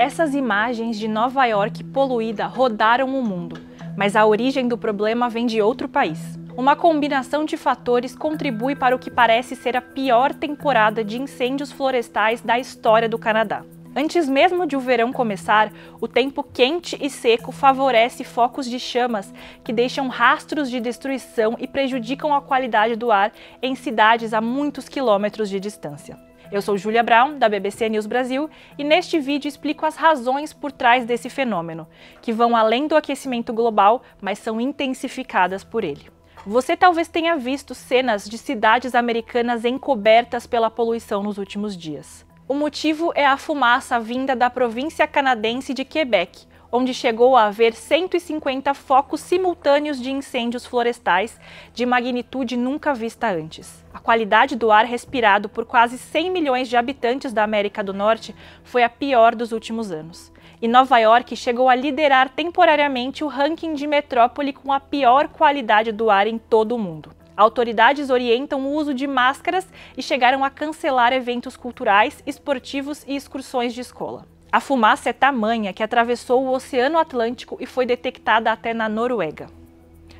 Essas imagens de Nova York poluída rodaram o mundo, mas a origem do problema vem de outro país. Uma combinação de fatores contribui para o que parece ser a pior temporada de incêndios florestais da história do Canadá. Antes mesmo de o verão começar, o tempo quente e seco favorece focos de chamas que deixam rastros de destruição e prejudicam a qualidade do ar em cidades a muitos quilômetros de distância. Eu sou Julia Brown, da BBC News Brasil, e neste vídeo explico as razões por trás desse fenômeno, que vão além do aquecimento global, mas são intensificadas por ele. Você talvez tenha visto cenas de cidades americanas encobertas pela poluição nos últimos dias. O motivo é a fumaça vinda da província canadense de Quebec, onde chegou a haver 150 focos simultâneos de incêndios florestais de magnitude nunca vista antes. A qualidade do ar respirado por quase 100 milhões de habitantes da América do Norte foi a pior dos últimos anos. E Nova York chegou a liderar temporariamente o ranking de metrópole com a pior qualidade do ar em todo o mundo. Autoridades orientam o uso de máscaras e chegaram a cancelar eventos culturais, esportivos e excursões de escola. A fumaça é tamanha que atravessou o Oceano Atlântico e foi detectada até na Noruega.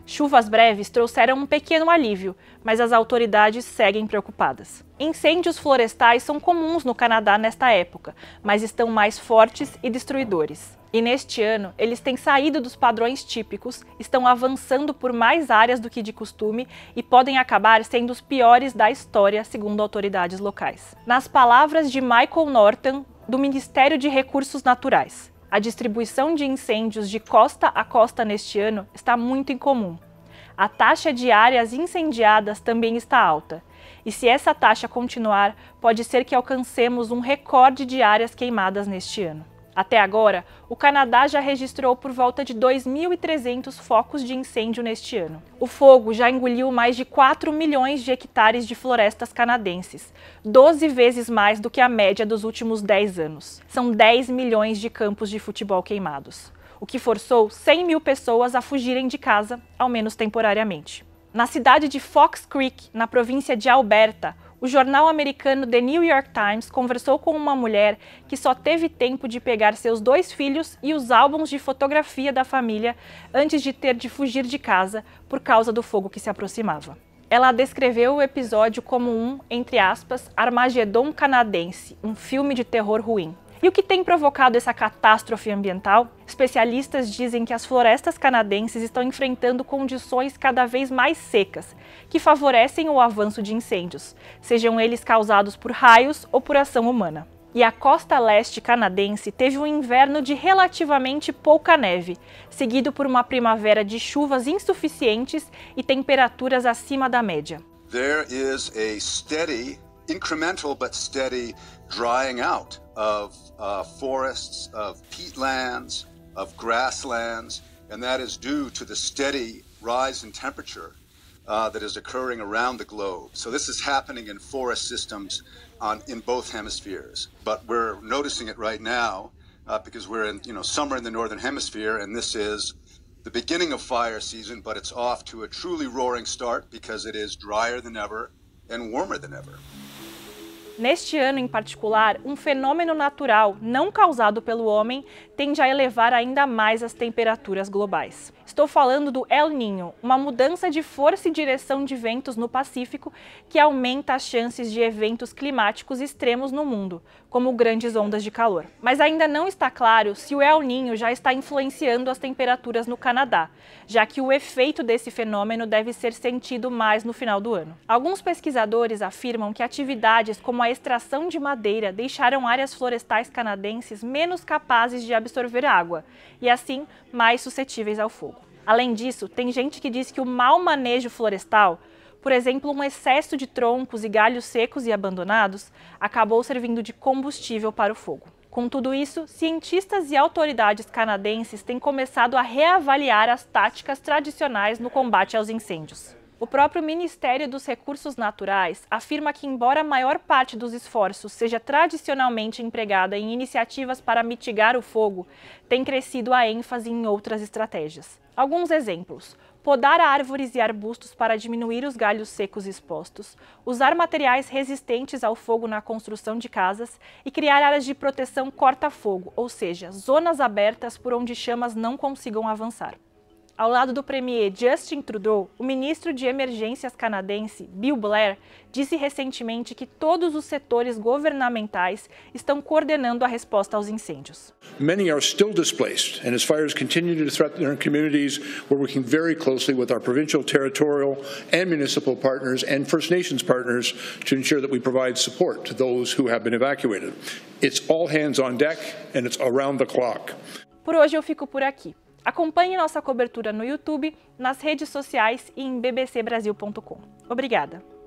Chuvas breves trouxeram um pequeno alívio, mas as autoridades seguem preocupadas. Incêndios florestais são comuns no Canadá nesta época, mas estão mais fortes e destruidores. E neste ano, eles têm saído dos padrões típicos, estão avançando por mais áreas do que de costume e podem acabar sendo os piores da história, segundo autoridades locais. Nas palavras de Michael Norton, do Ministério de Recursos Naturais. A distribuição de incêndios de costa a costa neste ano está muito incomum. A taxa de áreas incendiadas também está alta. E se essa taxa continuar, pode ser que alcancemos um recorde de áreas queimadas neste ano. Até agora, o Canadá já registrou por volta de 2.300 focos de incêndio neste ano. O fogo já engoliu mais de 4 milhões de hectares de florestas canadenses, 12 vezes mais do que a média dos últimos 10 anos. São 10 milhões de campos de futebol queimados, o que forçou 100 mil pessoas a fugirem de casa, ao menos temporariamente. Na cidade de Fox Creek, na província de Alberta, o jornal americano The New York Times conversou com uma mulher que só teve tempo de pegar seus dois filhos e os álbuns de fotografia da família antes de ter de fugir de casa por causa do fogo que se aproximava. Ela descreveu o episódio como um, entre aspas, Armagedon canadense, um filme de terror ruim. E o que tem provocado essa catástrofe ambiental? Especialistas dizem que as florestas canadenses estão enfrentando condições cada vez mais secas, que favorecem o avanço de incêndios, sejam eles causados por raios ou por ação humana e a costa leste canadense teve um inverno de relativamente pouca neve, seguido por uma primavera de chuvas insuficientes e temperaturas acima da média. There is a steady, incremental but steady drying out of uh, forests, of peatlands, of grasslands, and that is due to the steady rise in temperature uh, that is occurring around the globe. So this is happening in forest systems on, in both hemispheres, but we're noticing it right now uh, because we're in you know summer in the northern hemisphere, and this is the beginning of fire season, but it's off to a truly roaring start because it is drier than ever and warmer than ever. Neste ano em particular, um fenômeno natural não causado pelo homem tende a elevar ainda mais as temperaturas globais. Estou falando do El Niño, uma mudança de força e direção de ventos no Pacífico que aumenta as chances de eventos climáticos extremos no mundo, como grandes ondas de calor. Mas ainda não está claro se o El Niño já está influenciando as temperaturas no Canadá, já que o efeito desse fenômeno deve ser sentido mais no final do ano. Alguns pesquisadores afirmam que atividades como a a extração de madeira deixaram áreas florestais canadenses menos capazes de absorver água e, assim, mais suscetíveis ao fogo. Além disso, tem gente que diz que o mau manejo florestal, por exemplo, um excesso de troncos e galhos secos e abandonados, acabou servindo de combustível para o fogo. Com tudo isso, cientistas e autoridades canadenses têm começado a reavaliar as táticas tradicionais no combate aos incêndios. O próprio Ministério dos Recursos Naturais afirma que, embora a maior parte dos esforços seja tradicionalmente empregada em iniciativas para mitigar o fogo, tem crescido a ênfase em outras estratégias. Alguns exemplos: podar árvores e arbustos para diminuir os galhos secos expostos, usar materiais resistentes ao fogo na construção de casas e criar áreas de proteção corta-fogo, ou seja, zonas abertas por onde chamas não consigam avançar ao lado do premier Justin Trudeau, o ministro de Emergências canadense Bill Blair disse recentemente que todos os setores governamentais estão coordenando a resposta aos incêndios. Many are still displaced and as fires continue to threaten their communities, we're working very closely with our provincial, territorial and municipal partners and First Nations partners to ensure that we provide support to those who have been evacuated. It's all hands on deck and it's around the clock. Por hoje eu fico por aqui. Acompanhe nossa cobertura no YouTube, nas redes sociais e em bbcbrasil.com. Obrigada!